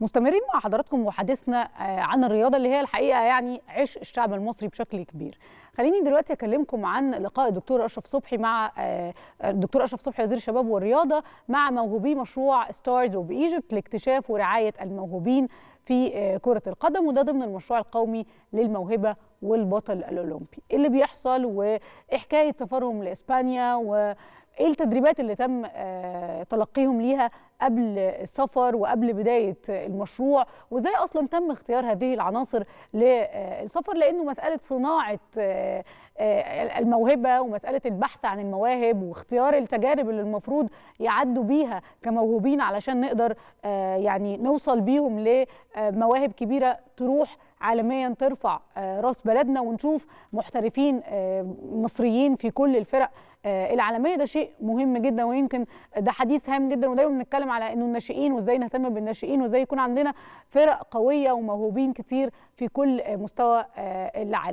مستمرين مع حضراتكم وحديثنا آه، عن الرياضه اللي هي الحقيقه يعني عش الشعب المصري بشكل كبير. خليني دلوقتي اكلمكم عن لقاء الدكتور اشرف صبحي مع آه، الدكتور اشرف صبحي وزير الشباب والرياضه مع موهوبي مشروع ستارز اوف ايجيبت لاكتشاف ورعايه الموهوبين في آه، كره القدم وده ضمن المشروع القومي للموهبه والبطل الاولمبي. إيه اللي بيحصل وحكايه سفرهم لاسبانيا و ايه التدريبات اللي تم تلقيهم ليها قبل السفر وقبل بدايه المشروع وازاي اصلا تم اختيار هذه العناصر للسفر آه، لانه مساله صناعه آه، آه، الموهبه ومساله البحث عن المواهب واختيار التجارب اللي المفروض يعدوا بيها كموهوبين علشان نقدر يعني نوصل بيهم لمواهب كبيره تروح عالميا ترفع راس بلدنا ونشوف محترفين مصريين في كل الفرق آه، العالميه ده شيء مهم جدا ويمكن ده حديث هام جدا ودايما بنتكلم على انه الناشئين وازاي نهتم بالناشئين وازاي يكون عندنا فرق قويه وموهوبين كتير في كل مستوى آه، العالم